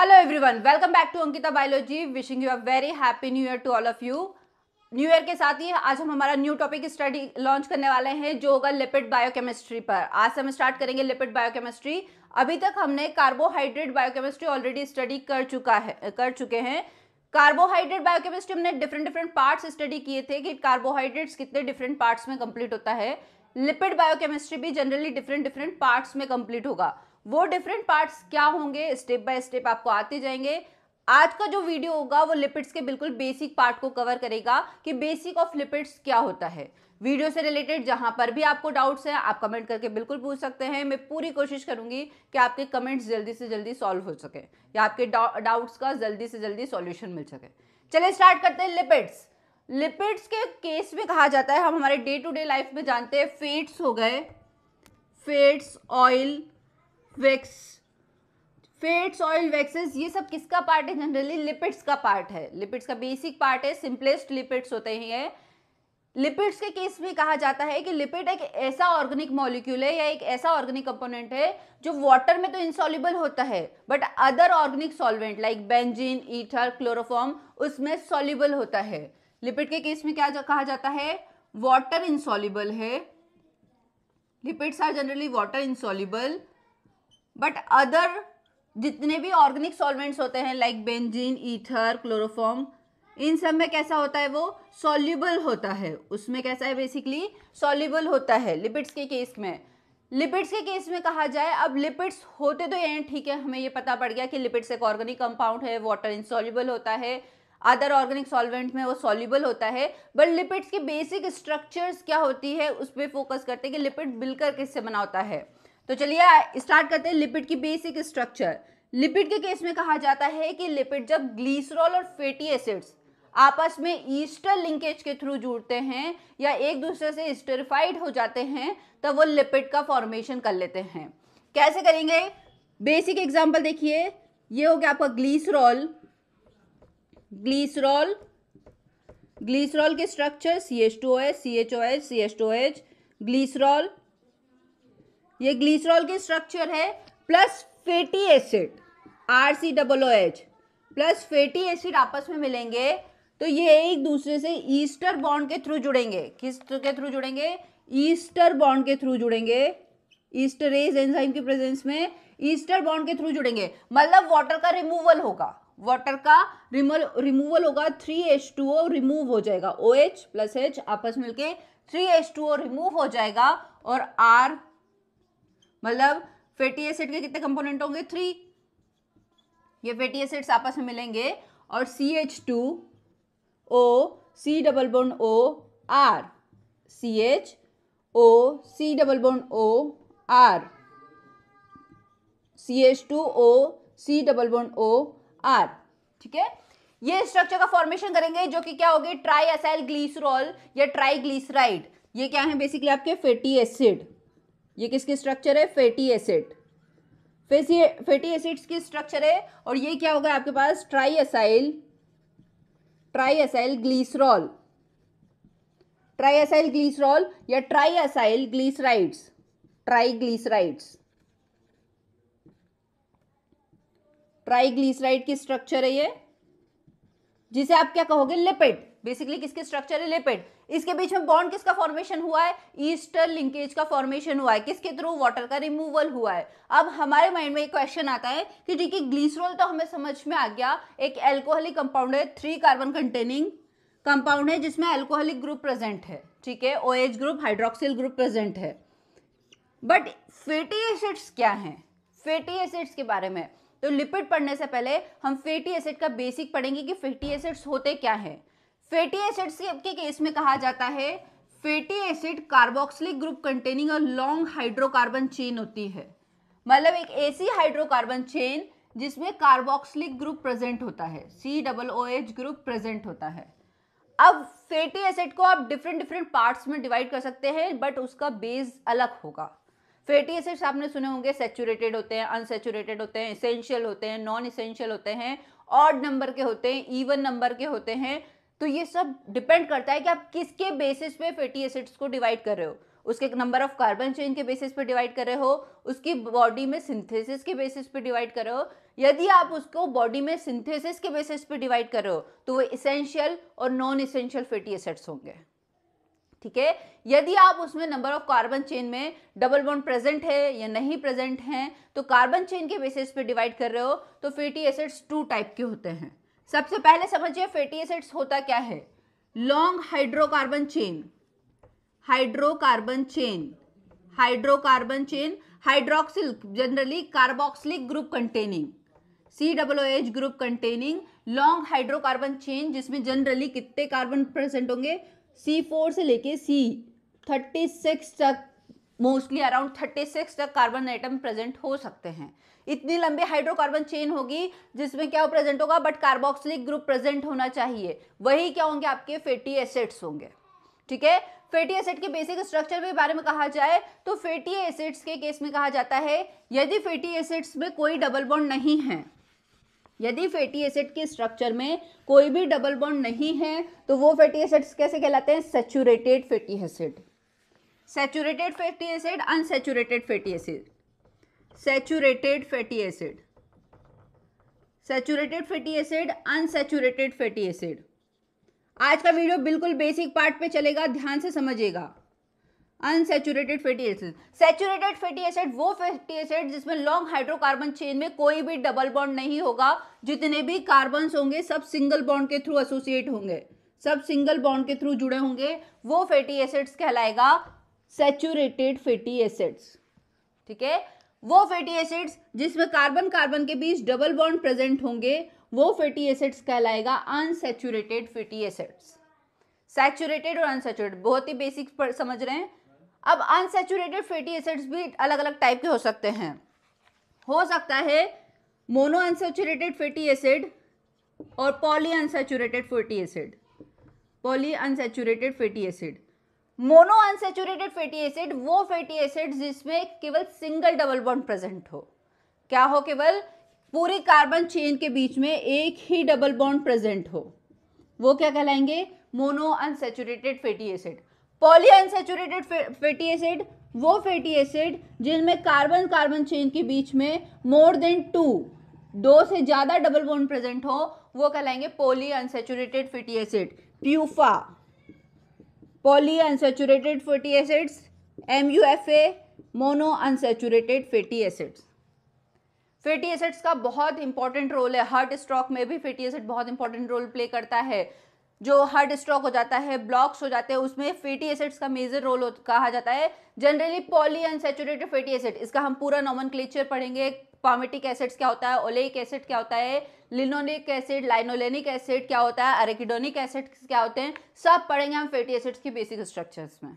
hello everyone welcome back to Ankita biology wishing you a very happy new year to all of you new year के साथ ही आज हम हमारा new topic study launch करने वाले हैं जो होगा लिपिड बायोकेमिस्ट्री पर आज से हम स्टार्ट करेंगे लिपिड बायोकेमिस्ट्री अभी तक हमने कार्बोहाइड्रेट बायोकेमिस्ट्री ऑलरेडी स्टडी कर चुका है कर चुके हैं कार्बोहाइड्रेट बायोकेमिस्ट्री हमने डिफरेंट डिफरेंट पार्ट्स स्टडी किए थे कि कार्बोहाइड्रेट्स कितने डिफरेंट पार्ट्स में कंप्लीट होता है लिपिड बायोकेमिस्ट्री भी जनरली डिफरेंट डिफरेंट पार्ट्स में कंप्लीट होगा वो डिफरेंट पार्ट्स क्या होंगे स्टेप बाय स्टेप आपको आते जाएंगे आज का जो वीडियो होगा वो लिपिड्स के बिल्कुल बेसिक पार्ट को कवर करेगा कि बेसिक ऑफ लिपिड्स क्या होता है वीडियो से रिलेटेड जहां पर भी आपको डाउट्स हैं आप कमेंट करके बिल्कुल पूछ सकते हैं मैं पूरी कोशिश करूंगी कि आपके कमेंट्स जल्दी से जल्दी सॉल्व हो सके या आपके डाउट्स का जल्दी से जल्दी सॉल्यूशन मिल सके चलिए स्टार्ट करते हैं लिपिड्स लिपिड्स के केस में कहा जाता है हम हमारे डे टू डे लाइफ में जानते हैं फेट्स हो गए fats oil wax fats oil waxes ये सब किसका पार्ट है जनरली लिपिड्स का पार्ट है लिपिड्स का बेसिक पार्ट है सिंपलेस्ट लिपिड्स होते हैं लिपिड्स के केस में कहा जाता है कि लिपिड एक ऐसा ऑर्गेनिक मॉलिक्यूल है या एक ऐसा ऑर्गेनिक कंपोनेंट है जो वाटर में तो इंसॉल्युबल होता है but other organic solvent like benzene ether chloroform उसमें सॉल्युबल होता है लिपिड के केस में क्या जा, कहा जाता है वाटर इंसॉल्युबल है lipids are generally water insoluble but other जितने भी ऑर्गेनिक सॉल्वेंट्स होते हैं लाइक बेंजीन ईथर क्लोरोफॉर्म इन सब में कैसा होता है वो सॉल्यूबल होता है उसमें कैसा है बेसिकली सॉल्यूबल होता है लिपिड्स के केस में लिपिड्स के केस में कहा जाए अब लिपिड्स होते तो ये हैं ठीक है हमें ये पता पड़ गया कि लिपिड्स एक ऑर्गेनिक कंपाउंड है वाटर इंसॉल्यूबल होता है अदर ऑर्गेनिक सॉल्वेंट में वो सॉल्यूबल होता है बट लिपिड्स की बेसिक स्ट्रक्चर्स क्या होती है उस पर फोकस करते हैं कि लिपिड मिलकर किससे बना होता है तो चलिए स्टार्ट करते हैं लिपिड की बेसिक स्ट्रक्चर लिपिड के केस में कहा जाता है कि लिपिड जब ग्लिसरॉल और फेटी एसिड्स आपस में ईस्टर लिंकेज के थ्रू जुड़ते हैं या एक दूसरे से ईस्टरिफाइड हो जाते हैं तब वो लिपिड का फॉर्मेशन कर लेते हैं कैसे करेंगे बेसिक एग्जांपल देखिए ये हो गया आपका ग्लीसरॉल ग्लीसरॉल ग्लीसरॉल के structure C H two O H C H O H C H two H glycerol ये ग्लिसरॉल के स्ट्रक्चर है plus fatty acid R C double O H plus fatty acid आपस में मिलेंगे तो ये एक दूसरे से ईस्टर बॉन्ड के थ्रू जुड़ेंगे किस के थ्रू जुड़ेंगे ईस्टर बॉन्ड के थ्रू जुड़ेंगे ईस्टर एज एंजाइम की प्रेजेंस में ईस्टर बॉन्ड के थ्रू जुड़ेंगे मतलब वाटर का रिमूवल होगा वाटर का रिमूवल रिमूवल होगा three H two O remove हो जाएगा ओ एच प्लस एच आपस मिलके three H two O remove हो जाएगा और आर मतलब फैटी एसिड के कितने कंपोनेंट होंगे थ्री ये फैटी एसिड्स आपस में मिलेंगे और C H two O C double bond O R C H O C double bond O R C H two O C double bond O R ठीक है ये स्ट्रक्चर का फॉर्मेशन करेंगे जो कि क्या होगी ट्राई एसाइल ग्लीसरॉल या ट्राई ग्लीसराइड ये क्या है बेसिकली आपके फेटी एसिड ये किसकी स्ट्रक्चर है फैटी एसिड फैटी एसिड्स की स्ट्रक्चर है और ये क्या होगा आपके पास triacyl triacylglycerol triacylglycerol या triacylglycerides triglycerides triglyceride की स्ट्रक्चर है ये जिसे आप क्या कहोगे लिपिड बेसिकली किसकी स्ट्रक्चर है लिपिड इसके बीच में बॉन्ड किसका फॉर्मेशन हुआ है ईस्टर लिंकेज का फॉर्मेशन हुआ है किसके थ्रू वाटर का रिमूवल हुआ है अब हमारे माइंड में एक क्वेश्चन आता है कि ठीक है ग्लीसरॉल तो हमें समझ में आ गया एक एल्कोहलिक कंपाउंड है थ्री कार्बन कंटेनिंग कंपाउंड है जिसमें एल्कोहलिक ग्रुप प्रेजेंट है ठीक है O group hydroxyl group present है बट फेटी एसिड्स क्या हैं फेटी एसिड्स के बारे में तो लिपिड पढ़ने से पहले हम फेटी एसिड का बेसिक पढ़ेंगे कि फेटी एसिड्स होते क्या हैं फैटी एसिड्स के केस में कहा जाता है fatty acid carboxylic group containing a long hydrocarbon chain होती है मतलब एक ऐसी हाइड्रोकार्बन चेन जिसमें कार्बोक्सिलिक ग्रुप प्रेजेंट होता है C double O H group present होता है अब फैटी एसिड को आप डिफरेंट डिफरेंट पार्ट्स में डिवाइड कर सकते हैं बट उसका बेस अलग होगा फैटी एसिड्स आपने सुने होंगे सेचूरेटेड होते हैं अनसेचूरेटेड होते हैं इसेंशियल होते हैं नॉन इसेंशियल होते हैं ऑड नंबर के होते हैं इवन नंबर के होते हैं तो ये सब डिपेंड करता है कि आप किसके बेसिस पे फैटी एसिड्स को डिवाइड कर रहे हो उसके नंबर ऑफ कार्बन चेन के बेसिस पे डिवाइड कर रहे हो उसकी बॉडी में सिंथेसिस के बेसिस पे डिवाइड कर रहे हो यदि आप उसको बॉडी में सिंथेसिस के बेसिस पे डिवाइड कर रहे हो तो वो इसेंशियल और नॉन इसेंशियल फैटी एसिड्स होंगे ठीक है यदि आप उसमें नंबर ऑफ कार्बन चेन में डबल बॉन्ड प्रेजेंट है या नहीं प्रेजेंट है तो कार्बन चेन के बेसिस पे डिवाइड कर रहे हो तो फैटी एसिड्स टू टाइप के होते हैं सबसे पहले समझिए फैटी एसिड्स होता क्या है long hydrocarbon chain hydrocarbon chain hydrocarbon chain hydroxyl generally carboxylic group containing C double O H group containing long hydrocarbon chain जिसमें जनरली कितने कार्बन प्रेजेंट होंगे सी फोर से लेके सी थर्टी सिक्स तक मोस्टली अराउंड थर्टी सिक्स तक carbon atom present हो सकते हैं इतनी लंबी हाइड्रोकार्बन चेन होगी जिसमें क्या प्रेजेंट होगा बट कार्बोक्सिलिक ग्रुप प्रेजेंट होना चाहिए वही क्या होंगे आपके फेटी एसिड्स होंगे ठीक है फेटी एसिड के बेसिक स्ट्रक्चर के बारे में कहा जाए तो फेटी एसिड्स के केस में कहा जाता है यदि फेटी एसिड्स में कोई डबल बॉन्ड नहीं है यदि फेटी एसिड के स्ट्रक्चर में कोई भी डबल बॉन्ड नहीं है तो वो फेटी एसिड्स कैसे कहलाते हैं saturated fatty acid saturated fatty acid unsaturated fatty acid saturated fatty acid saturated fatty acid unsaturated fatty acid आज का वीडियो बिल्कुल बेसिक पार्ट पे चलेगा ध्यान से समझिएगा unsaturated fatty acid saturated fatty acid वो फैटी एसिड जिसमें लॉन्ग हाइड्रोकार्बन चेन में कोई भी डबल बॉन्ड नहीं होगा जितने भी कार्बन्स होंगे सब सिंगल बॉन्ड के थ्रू एसोसिएट होंगे सब सिंगल बॉन्ड के थ्रू जुड़े होंगे वो फैटी एसिड्स कहलाएगा सेचूरेटेड फैटी एसिड्स ठीक है वो फैटी एसिड्स जिसमें कार्बन कार्बन के बीच डबल बॉन्ड प्रेजेंट होंगे वो फैटी एसिड्स कहलाएगा अनसेचुरेटेड फैटी एसिड्स सैचुरेटेड और अनसेचुरेटेड बहुत ही बेसिक समझ रहे हैं अब अनसेचुरेटेड फैटी एसिड्स भी अलग अलग टाइप के हो सकते हैं हो सकता है मोनो अनसेचुरेटेड फैटी एसिड और poly unsaturated fatty acid poly unsaturated fatty acid mono unsaturated fatty acid वो फैटी एसिड जिसमें केवल सिंगल डबल बॉन्ड प्रेजेंट हो क्या हो केवल पूरी कार्बन चेन के बीच में एक ही डबल बॉन्ड प्रेजेंट हो वो क्या कहलाएंगे mono unsaturated fatty acid poly unsaturated fatty acid वो फैटी एसिड जिनमें कार्बन कार्बन चेन के बीच में मोर देन टू दो से ज़्यादा डबल बॉन्ड प्रेजेंट हो वो कहलाएंगे poly unsaturated fatty acid PUFA poly unsaturated fatty acids M U F A mono unsaturated fatty acids fatty acids का बहुत इंपॉर्टेंट रोल है हार्ट स्ट्रोक में भी फैटी एसिड बहुत इंपॉर्टेंट रोल प्ले करता है जो हार्ट स्ट्रोक हो जाता है ब्लॉक्स हो जाते हैं उसमें फेटी एसिड्स का मेजर रोल कहा जाता है generally poly unsaturated fatty acid इसका हम पूरा नॉमन क्लेचर पढ़ेंगे पॉमेटिक एसिड्स क्या होता है ओलेक एसिड क्या होता है लिनोनिक एसिड लाइनोलेनिक एसिड क्या होता है अरेकिडोनिक एसिड क्या होते हैं सब पढ़ेंगे हम फेटी एसिड्स की बेसिक स्ट्रक्चर्स में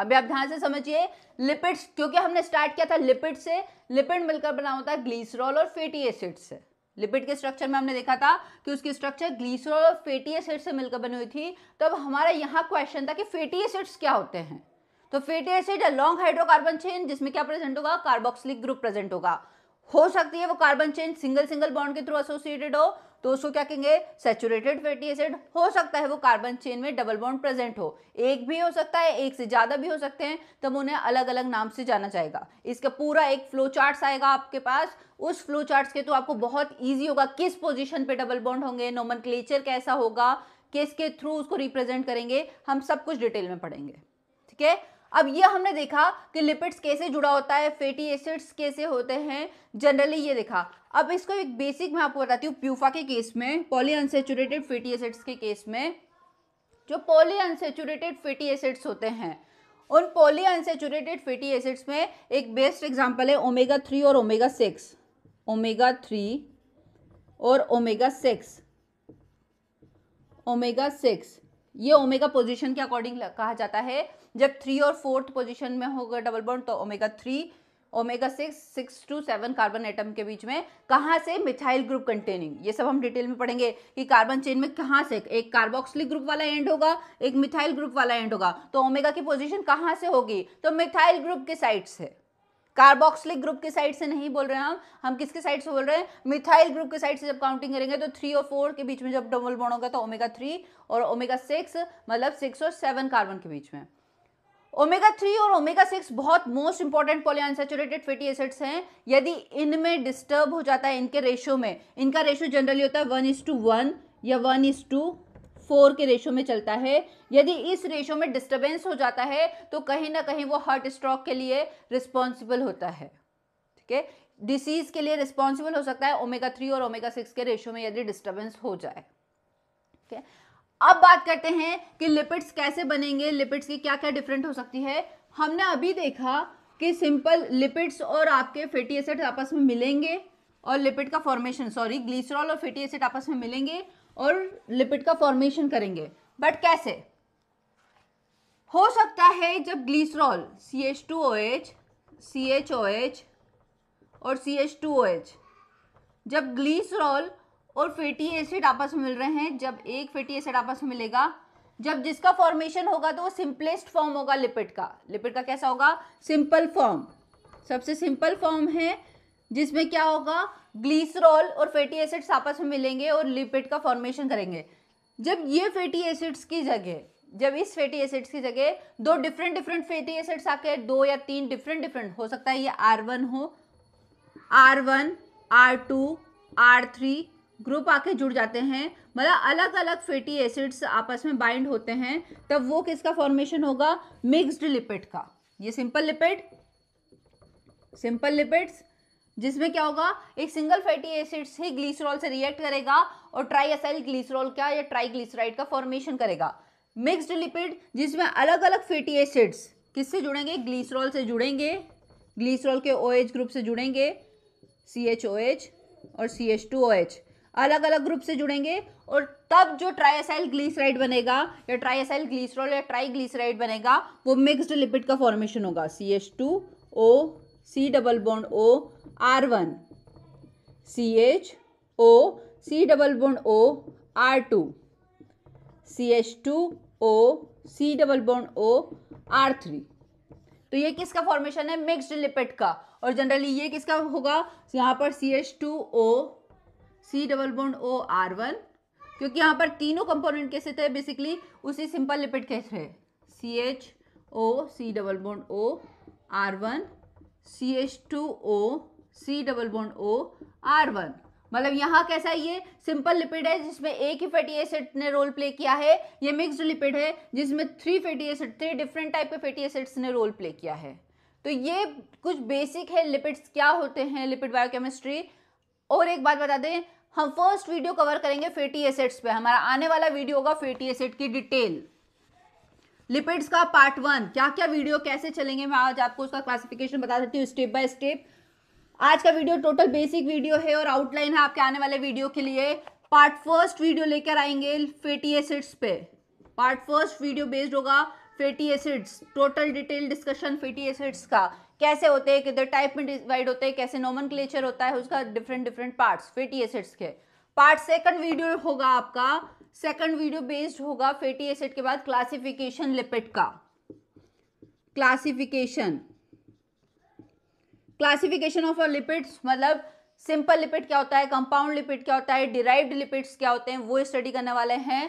अभी आप ध्यान से समझिए लिपिड्स क्योंकि हमने स्टार्ट किया था लिपिड से लिपिड मिलकर बना होता है ग्लीसरॉल और फेटी एसिड से लिपिड के स्ट्रक्चर में हमने देखा था कि उसकी स्ट्रक्चर ग्लीसरो और फेटी एसिड से मिलकर बनी हुई थी तो अब हमारा यहाँ क्वेश्चन था कि फेटी एसिड्स क्या होते हैं तो fatty acid long hydrocarbon chain जिसमें क्या प्रेजेंट होगा कार्बोक्सिलिक ग्रुप प्रेजेंट होगा हो सकती है वो carbon chain single single bond के थ्रू एसोसिएटेड हो तो उसको क्या कहेंगे सेचुरेटेड फैटी एसिड हो सकता है वो कार्बन चेन में डबल बॉन्ड प्रेजेंट हो एक भी हो सकता है एक से ज़्यादा भी हो सकते हैं तब तो उन्हें अलग अलग नाम से जाना जाएगा इसका पूरा एक फ्लो चार्ट आएगा आपके पास उस फ्लो चार्ट के तो आपको बहुत ईजी होगा किस पोजिशन पे डबल बॉन्ड होंगे नोमन कैसा होगा किसके थ्रू उसको रिप्रेजेंट करेंगे हम सब कुछ डिटेल में पढ़ेंगे ठीक है अब ये हमने देखा कि लिपिड्स कैसे जुड़ा होता है फैटी एसिड्स कैसे होते हैं जनरली ये देखा अब इसको एक बेसिक मैं आपको बताती हूँ प्यूफा के केस में पॉली अनसेचुरेटेड फेटी एसिड्स के केस में जो पॉली अनसेचुरेटेड फेटी एसिड्स होते हैं उन पॉली अनसेचुरेटेड फेटी एसिड्स में एक बेस्ट एग्जाम्पल है ओमेगा थ्री और ओमेगा सिक्स ओमेगा थ्री और ओमेगा सिक्स ओमेगा सिक्स ये ओमेगा पोजीशन के अकॉर्डिंग कहा जाता है जब थ्री और फोर्थ पोजीशन में होगा डबल बॉन्ड तो omega three omega six six two seven carbon atom के बीच में कहाँ से मिथाइल ग्रुप कंटेनिंग ये सब हम डिटेल में पढ़ेंगे कि कार्बन चेन में कहाँ से एक कार्बोक्सिलिक ग्रुप वाला एंड होगा एक मिथाइल ग्रुप वाला एंड होगा तो ओमेगा की पोजीशन कहाँ से होगी तो मिथाइल ग्रुप के साइड से कार्बोक्सिलिक ग्रुप के साइड से नहीं बोल रहे हैं हम हम किसके साइड से बोल रहे हैं मिथाइल ग्रुप के साइड से जब काउंटिंग करेंगे तो थ्री और फोर के बीच में जब डबल बॉन्ड होगा तो ओमेगा थ्री और ओमेगा सिक्स मतलब सिक्स और सेवन कार्बन के बीच में ओमेगा थ्री और ओमेगा सिक्स बहुत most important polyunsaturated fatty acids हैं यदि इनमें डिस्टर्ब हो जाता है इनके रेशो में इनका रेशियो जनरली होता है वन इज टू वन या वन इज टू फोर के रेशो में चलता है यदि इस रेशो में डिस्टर्बेंस हो जाता है तो कहीं ना कहीं वो हार्ट स्ट्रोक के लिए रिस्पॉन्सिबल होता है ठीक है डिसीज के लिए रिस्पॉन्सिबल हो सकता है ओमेगा थ्री और ओमेगा सिक्स के रेशो में यदि डिस्टर्बेंस हो जाए ठीक है अब बात करते हैं कि लिपिड्स कैसे बनेंगे लिपिड्स की क्या क्या डिफरेंट हो सकती है हमने अभी देखा कि सिंपल लिपिड्स और आपके फेटी एसिड आपस में मिलेंगे और लिपिड का फॉर्मेशन सॉरी ग्लिसरॉल और फेटी एसिड आपस में मिलेंगे और लिपिड का फॉर्मेशन करेंगे बट कैसे हो सकता है जब glycerol C H two O H C H O H और C H two O H जब ग्लीसरॉल और फेटी एसिड आपस में मिल रहे हैं जब एक फेटी एसिड आपस में मिलेगा जब जिसका फॉर्मेशन होगा तो वो सिंपलेस्ट फॉर्म होगा लिपिड का लिपिड का कैसा होगा सिंपल फॉर्म सबसे सिंपल फॉर्म है जिसमें क्या होगा ग्लीसरॉल और फैटी एसिड्स आपस में मिलेंगे और लिपिड का फॉर्मेशन करेंगे जब ये फैटी एसिड्स की जगह जब इस फैटी एसिड्स की जगह दो डिफरेंट डिफरेंट फैटी एसिड्स आके दो या तीन डिफरेंट डिफरेंट हो सकता है ये आर वन हो R one R two R three group आके जुड़ जाते हैं मतलब अलग अलग फैटी एसिड्स आपस में बाइंड होते हैं तब वो किसका फॉर्मेशन होगा मिक्सड लिपिड का ये सिंपल लिपिड सिंपल लिपिड्स जिसमें क्या होगा एक सिंगल फैटी एसिड ही ग्लिसरॉल से रिएक्ट करेगा और ट्राईएसाइल ग्लिसरॉल का या ट्राईग्लिसराइड का फॉर्मेशन करेगा मिक्स्ड लिपिड जिसमें अलग अलग फैटी एसिड्स किससे जुड़ेंगे ग्लिसरॉल से जुड़ेंगे ग्लिसरॉल के ओ OH ग्रुप से जुड़ेंगे सी एच ओ एच और C H two O H अलग अलग ग्रुप से जुड़ेंगे और तब जो ट्राइसाइल ग्लिसराइड बनेगा या ट्राइसाइल ग्लिसरॉल या ट्राइग्लिसराइड बनेगा वो मिक्स्ड लिपिड का फॉर्मेशन होगा C H two O C double bond O R one C H O C double bond O R two C H two O C double bond O R three तो ये किसका formation है mixed lipid का और generally ये किसका होगा यहाँ पर C H two O C double bond O R one क्योंकि यहाँ पर तीनों कंपोनेंट कैसे थे बेसिकली उसी सिंपल लिपिड के थे C H O C double bond O R one C H two O C double bond O R one मतलब यहाँ कैसा है ये सिंपल लिपिड है जिसमें एक ही फैटी एसिड ने रोल प्ले किया है ये मिक्स्ड लिपिड है जिसमें three fatty acid three different type के फैटी एसिड्स ने रोल प्ले किया है तो ये कुछ बेसिक है लिपिड्स क्या होते हैं लिपिड बायोकेमिस्ट्री और एक बात बता दें हम फर्स्ट वीडियो कवर करेंगे फेटी एसिड्स पे हमारा आने वाला वीडियो होगा फेटी एसिड की डिटेल लिपिड्स का पार्ट वन क्या क्या वीडियो कैसे चलेंगे मैं आज आपको उसका क्लासिफिकेशन बता देती हूँ स्टेप बाय स्टेप आज का वीडियो टोटल बेसिक वीडियो है और आउटलाइन है आपके आने वाले वीडियो के लिए पार्ट फर्स्ट वीडियो लेकर आएंगे फेटी एसिड्स पे पार्ट फर्स्ट वीडियो बेस्ड होगा fatty acids total detail discussion fatty acids का कैसे होते हैं किधर टाइप में डिवाइड होते हैं कैसे नॉमन होता है उसका different different part fatty acids के पार्ट सेकंड वीडियो होगा आपका सेकंड वीडियो बेस्ड होगा फेटी एसिड के बाद क्लासिफिकेशन लिपिड का क्लासिफिकेशन क्लासिफिकेशन ऑफ लिपिड्स मतलब सिंपल लिपिड क्या होता है कंपाउंड लिपिड क्या होता है डिराइव्ड लिपिड्स क्या होते हैं वो स्टडी करने वाले हैं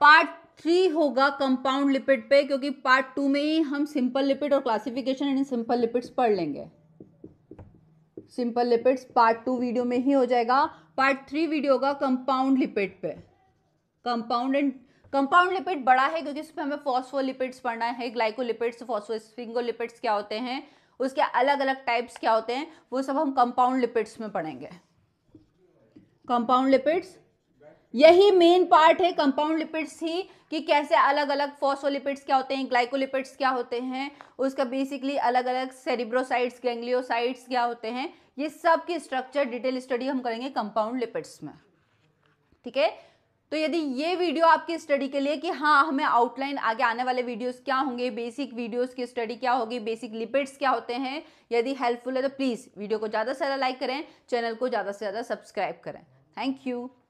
पार्ट थ्री होगा कंपाउंड लिपिड पे क्योंकि पार्ट टू में ही हम सिंपल लिपिड और क्लासिफिकेशन एंड सिंपल लिपिड्स पढ़ लेंगे simple lipids part two video में ही हो जाएगा पार्ट थ्री वीडियो होगा कंपाउंड लिपिड पे कंपाउंड एंड कंपाउंड लिपिड बड़ा है क्योंकि इसमें हमें फॉस्फोलिपिड्स पढ़ना है ग्लाइकोलिपिड्स फॉस्फोस्फिंगोलिपिड्स क्या होते हैं उसके अलग अलग टाइप्स क्या होते हैं वो सब हम कंपाउंड लिपिड्स में पढ़ेंगे कंपाउंड लिपिड्स यही मेन पार्ट है कंपाउंड लिपिड्स ही कि कैसे अलग अलग फोसोलिपिड्स क्या होते हैं ग्लाइकोलिपिड्स क्या होते हैं उसका बेसिकली अलग अलग सेरिब्रोसाइट्स गैंग्लियोसाइट्स क्या होते हैं ये सब की स्ट्रक्चर डिटेल स्टडी हम करेंगे कंपाउंड लिपिड्स में ठीक है तो यदि ये वीडियो आपकी स्टडी के लिए कि हाँ हमें आउटलाइन आगे आने वाले वीडियोस क्या होंगे बेसिक वीडियोस की स्टडी क्या होगी बेसिक लिपिड्स क्या होते हैं यदि हेल्पफुल है तो प्लीज़ वीडियो को ज़्यादा से ज़्यादा लाइक करें चैनल को ज़्यादा से ज़्यादा सब्सक्राइब करें थैंक यू